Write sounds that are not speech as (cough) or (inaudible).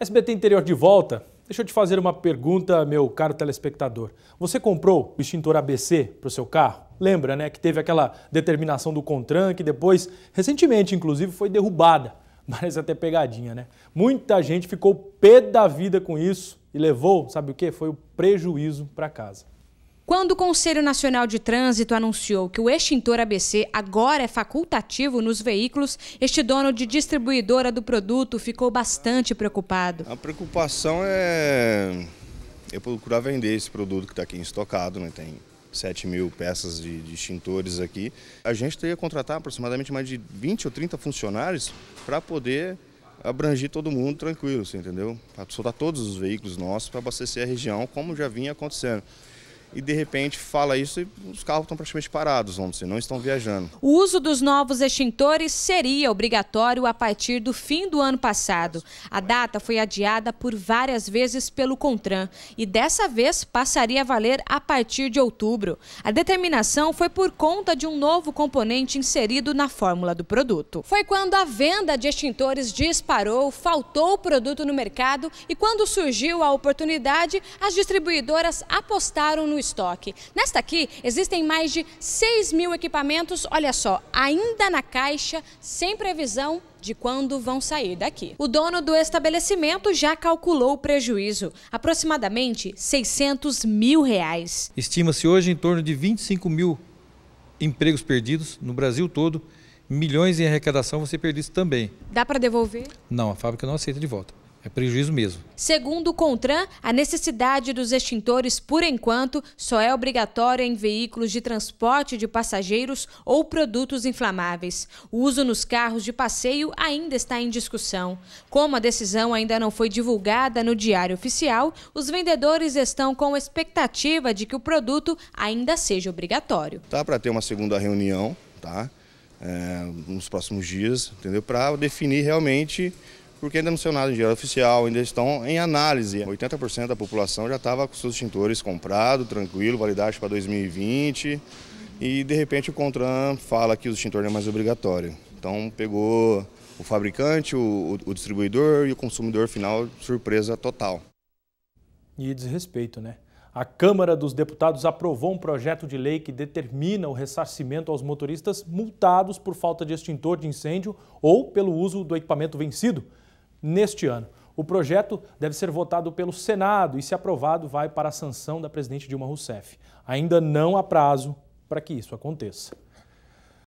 SBT Interior de volta. Deixa eu te fazer uma pergunta, meu caro telespectador. Você comprou o extintor ABC para o seu carro? Lembra, né, que teve aquela determinação do CONTRAN que depois, recentemente inclusive, foi derrubada. (laughs) Parece até pegadinha, né? Muita gente ficou pé da vida com isso e levou, sabe o que? Foi o prejuízo para casa. Quando o Conselho Nacional de Trânsito anunciou que o extintor ABC agora é facultativo nos veículos, este dono de distribuidora do produto ficou bastante preocupado. A preocupação é eu procurar vender esse produto que está aqui estocado, né? Tem 7 mil peças de, de, extintores aqui. A gente teria que contratar aproximadamente mais de 20 ou 30 funcionários para poder abranger todo mundo tranquilo, entendeu? Para soltar todos os veículos nossos para abastecer a região, como já vinha acontecendo e de repente fala isso e os carros estão praticamente parados, vamos dizer, não estão viajando. O uso dos novos extintores seria obrigatório a partir do fim do ano passado. A data foi adiada por várias vezes pelo CONTRAN e dessa vez passaria a valer a partir de outubro. A determinação foi por conta de um novo componente inserido na fórmula do produto. Foi quando a venda de extintores disparou, faltou o produto no mercado e quando surgiu a oportunidade, as distribuidoras apostaram no o estoque. Nesta aqui, existem mais de 6 mil equipamentos, olha só, ainda na caixa, sem previsão de quando vão sair daqui. O dono do estabelecimento já calculou o prejuízo, aproximadamente 600 mil reais. Estima-se hoje em torno de 25 mil empregos perdidos no Brasil todo, milhões em arrecadação você perde isso também. Dá para devolver? Não, a fábrica não aceita de volta. É prejuízo mesmo. Segundo o Contran, a necessidade dos extintores, por enquanto, só é obrigatória em veículos de transporte de passageiros ou produtos inflamáveis. O uso nos carros de passeio ainda está em discussão. Como a decisão ainda não foi divulgada no Diário Oficial, os vendedores estão com expectativa de que o produto ainda seja obrigatório. Tá para ter uma segunda reunião, tá? É, nos próximos dias, entendeu? Para definir realmente porque ainda não saiu nada em diário oficial, ainda estão em análise. 80% da população já estava com seus extintores comprado, tranquilo, validade para 2020, e de repente o CONTRAN fala que o extintor não é mais obrigatório. Então pegou o fabricante, o, o distribuidor e o consumidor final, surpresa total. E desrespeito, né? A Câmara dos Deputados aprovou um projeto de lei que determina o ressarcimento aos motoristas multados por falta de extintor de incêndio ou pelo uso do equipamento vencido neste ano. O projeto deve ser votado pelo Senado e, se aprovado, vai para a sanção da presidente Dilma Rousseff. Ainda não há prazo para que isso aconteça.